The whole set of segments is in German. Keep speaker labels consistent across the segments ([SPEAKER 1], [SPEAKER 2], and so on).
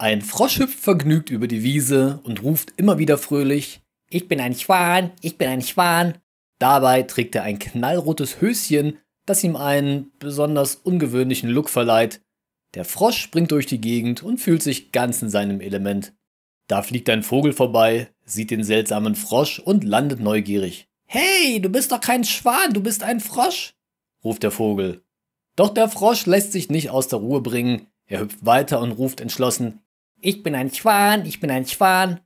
[SPEAKER 1] Ein Frosch hüpft vergnügt über die Wiese und ruft immer wieder fröhlich Ich bin ein Schwan, ich bin ein Schwan. Dabei trägt er ein knallrotes Höschen, das ihm einen besonders ungewöhnlichen Look verleiht. Der Frosch springt durch die Gegend und fühlt sich ganz in seinem Element. Da fliegt ein Vogel vorbei, sieht den seltsamen Frosch und landet neugierig. Hey, du bist doch kein Schwan, du bist ein Frosch, ruft der Vogel. Doch der Frosch lässt sich nicht aus der Ruhe bringen, er hüpft weiter und ruft entschlossen ich bin ein Schwan, ich bin ein Schwan.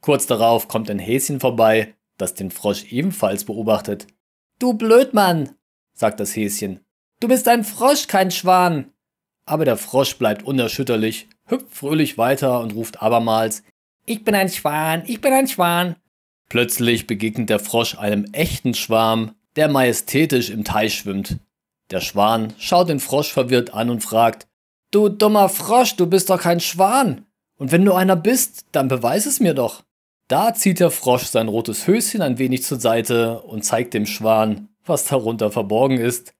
[SPEAKER 1] Kurz darauf kommt ein Häschen vorbei, das den Frosch ebenfalls beobachtet. Du Blödmann, sagt das Häschen. Du bist ein Frosch, kein Schwan. Aber der Frosch bleibt unerschütterlich, hüpft fröhlich weiter und ruft abermals Ich bin ein Schwan, ich bin ein Schwan. Plötzlich begegnet der Frosch einem echten Schwarm, der majestätisch im Teich schwimmt. Der Schwan schaut den Frosch verwirrt an und fragt Du dummer Frosch, du bist doch kein Schwan. Und wenn du einer bist, dann beweis es mir doch. Da zieht der Frosch sein rotes Höschen ein wenig zur Seite und zeigt dem Schwan, was darunter verborgen ist.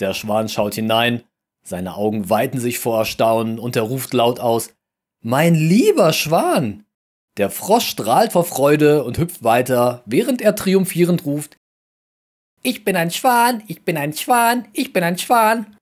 [SPEAKER 1] Der Schwan schaut hinein, seine Augen weiten sich vor Erstaunen und er ruft laut aus Mein lieber Schwan. Der Frosch strahlt vor Freude und hüpft weiter, während er triumphierend ruft Ich bin ein Schwan, ich bin ein Schwan, ich bin ein Schwan,